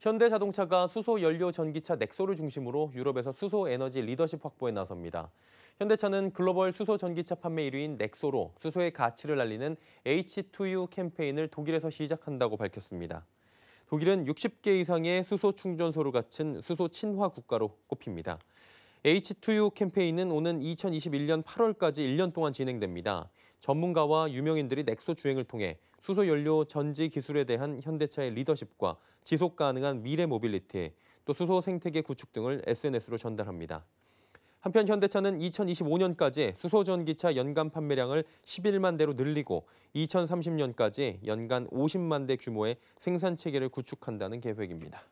현대자동차가 수소 연료 전기차 넥소를 중심으로 유럽에서 수소 에너지 리더십 확보에 나섭니다. 현대차는 글로벌 수소 전기차 판매 1위인 넥소로 수소의 가치를 알리는 H2U 캠페인을 독일에서 시작한다고 밝혔습니다. 독일은 60개 이상의 수소 충전소를 갖춘 수소 친화 국가로 꼽힙니다. H2U 캠페인은 오는 2021년 8월까지 1년 동안 진행됩니다. 전문가와 유명인들이 넥소 주행을 통해 수소 연료 전지 기술에 대한 현대차의 리더십과 지속 가능한 미래 모빌리티, 또 수소 생태계 구축 등을 SNS로 전달합니다. 한편 현대차는 2025년까지 수소 전기차 연간 판매량을 11만 대로 늘리고 2030년까지 연간 50만 대 규모의 생산 체계를 구축한다는 계획입니다.